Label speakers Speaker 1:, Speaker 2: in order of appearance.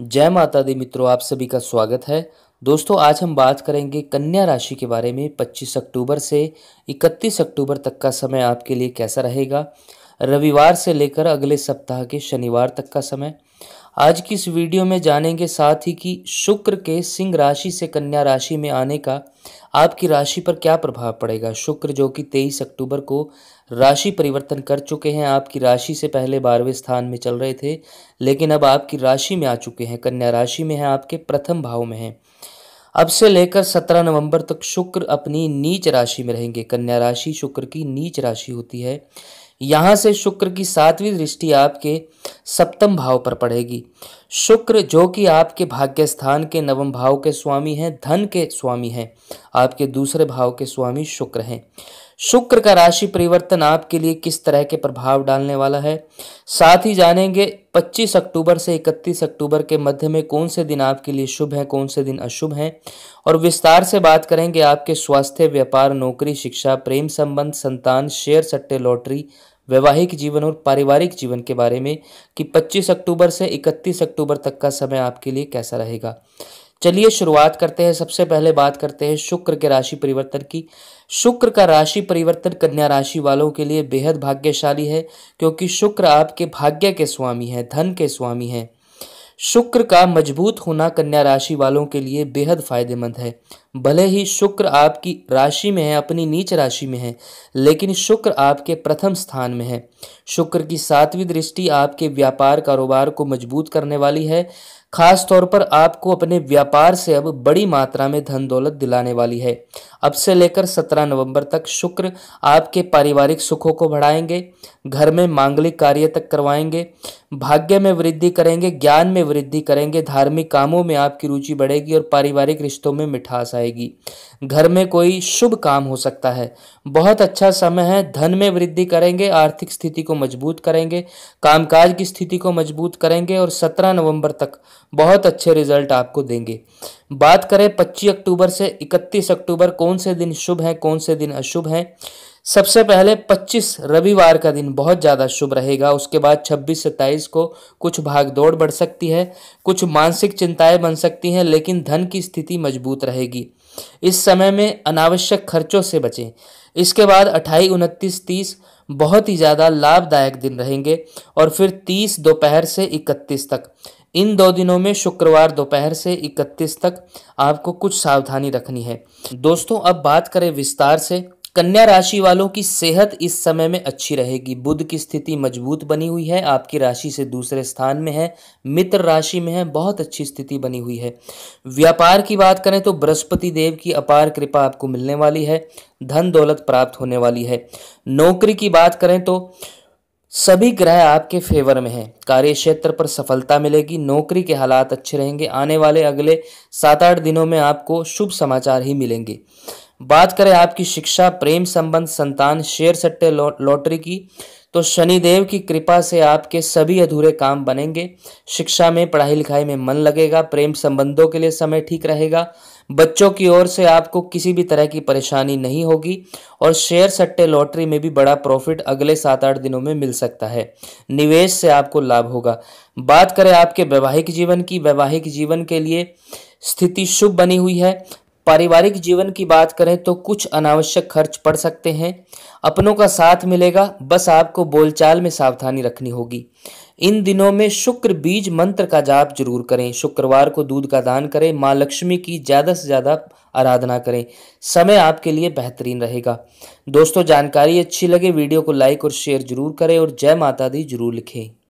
Speaker 1: जय माता दी मित्रों आप सभी का स्वागत है दोस्तों आज हम बात करेंगे कन्या राशि के बारे में 25 अक्टूबर से 31 अक्टूबर तक का समय आपके लिए कैसा रहेगा रविवार से लेकर अगले सप्ताह के शनिवार तक का समय आज की इस वीडियो में जानेंगे साथ ही कि शुक्र के सिंह राशि से कन्या राशि में आने का आपकी राशि पर क्या प्रभाव पड़ेगा शुक्र जो कि तेईस अक्टूबर को राशि परिवर्तन कर चुके हैं आपकी राशि से पहले बारहवें स्थान में चल रहे थे लेकिन अब आपकी राशि में आ चुके हैं कन्या राशि में हैं आपके प्रथम भाव में हैं अब से लेकर सत्रह नवंबर तक शुक्र अपनी नीच राशि में रहेंगे कन्या राशि शुक्र की नीच राशि होती है यहाँ से शुक्र की सातवीं दृष्टि आपके सप्तम भाव पर पड़ेगी शुक्र जो कि आपके भाग्य स्थान के नवम भाव के स्वामी हैं धन के स्वामी हैं आपके दूसरे भाव के स्वामी शुक्र हैं शुक्र का राशि परिवर्तन आपके लिए किस तरह के प्रभाव डालने वाला है साथ ही जानेंगे 25 अक्टूबर से 31 अक्टूबर के मध्य में कौन से दिन आपके लिए शुभ हैं कौन से दिन अशुभ हैं और विस्तार से बात करेंगे आपके स्वास्थ्य व्यापार नौकरी शिक्षा प्रेम संबंध संतान शेयर सट्टे लॉटरी वैवाहिक जीवन और पारिवारिक जीवन के बारे में कि 25 अक्टूबर से 31 अक्टूबर तक का समय आपके लिए कैसा रहेगा चलिए शुरुआत करते हैं सबसे पहले बात करते हैं शुक्र के राशि परिवर्तन की शुक्र का राशि परिवर्तन कन्या राशि वालों के लिए बेहद भाग्यशाली है क्योंकि शुक्र आपके भाग्य के स्वामी हैं धन के स्वामी हैं शुक्र का मजबूत होना कन्या राशि वालों के लिए बेहद फायदेमंद है भले ही शुक्र आपकी राशि में है अपनी नीच राशि में है लेकिन शुक्र आपके प्रथम स्थान में है शुक्र की सातवीं दृष्टि आपके व्यापार कारोबार को मजबूत करने वाली है खास तौर पर आपको अपने व्यापार से अब बड़ी मात्रा में धन दौलत दिलाने वाली है अब से लेकर 17 नवंबर तक शुक्र आपके पारिवारिक सुखों को बढ़ाएंगे घर में मांगलिक कार्य तक करवाएंगे भाग्य में वृद्धि करेंगे ज्ञान में वृद्धि करेंगे धार्मिक कामों में आपकी रुचि बढ़ेगी और पारिवारिक रिश्तों में मिठास आएगी जाएगी घर में कोई शुभ काम हो सकता है बहुत अच्छा समय है धन में वृद्धि करेंगे आर्थिक स्थिति को मजबूत करेंगे कामकाज की स्थिति को मजबूत करेंगे और सत्रह नवंबर तक बहुत अच्छे रिजल्ट आपको देंगे बात करें पच्चीस अक्टूबर से इकतीस अक्टूबर कौन से दिन शुभ हैं कौन से दिन अशुभ हैं सबसे पहले 25 रविवार का दिन बहुत ज़्यादा शुभ रहेगा उसके बाद 26 सत्ताईस को कुछ भाग दौड़ बढ़ सकती है कुछ मानसिक चिंताएं बन सकती हैं लेकिन धन की स्थिति मजबूत रहेगी इस समय में अनावश्यक खर्चों से बचें इसके बाद अट्ठाईस उनतीस तीस बहुत ही ज़्यादा लाभदायक दिन रहेंगे और फिर तीस दोपहर से इकतीस तक इन दो दिनों में शुक्रवार दोपहर से 31 तक आपको कुछ सावधानी रखनी है दोस्तों अब बात करें विस्तार से कन्या राशि वालों की सेहत इस समय में अच्छी रहेगी बुध की स्थिति मजबूत बनी हुई है आपकी राशि से दूसरे स्थान में है मित्र राशि में है बहुत अच्छी स्थिति बनी हुई है व्यापार की बात करें तो बृहस्पति देव की अपार कृपा आपको मिलने वाली है धन दौलत प्राप्त होने वाली है नौकरी की बात करें तो सभी ग्रह आपके फेवर में हैं कार्य क्षेत्र पर सफलता मिलेगी नौकरी के हालात अच्छे रहेंगे आने वाले अगले सात आठ दिनों में आपको शुभ समाचार ही मिलेंगे बात करें आपकी शिक्षा प्रेम संबंध संतान शेयर सट्टे लॉटरी की तो शनिदेव की कृपा से आपके सभी अधूरे काम बनेंगे शिक्षा में पढ़ाई लिखाई में मन लगेगा प्रेम संबंधों के लिए समय ठीक रहेगा बच्चों की ओर से आपको किसी भी तरह की परेशानी नहीं होगी और शेयर सट्टे लॉटरी में भी बड़ा प्रॉफिट अगले सात आठ दिनों में मिल सकता है निवेश से आपको लाभ होगा बात करें आपके वैवाहिक जीवन की वैवाहिक जीवन के लिए स्थिति शुभ बनी हुई है पारिवारिक जीवन की बात करें तो कुछ अनावश्यक खर्च पड़ सकते हैं अपनों का साथ मिलेगा बस आपको बोलचाल में सावधानी रखनी होगी इन दिनों में शुक्र बीज मंत्र का जाप जरूर करें शुक्रवार को दूध का दान करें माँ लक्ष्मी की ज़्यादा से ज़्यादा आराधना करें समय आपके लिए बेहतरीन रहेगा दोस्तों जानकारी अच्छी लगे वीडियो को लाइक और शेयर जरूर करें और जय माता दी जरूर लिखें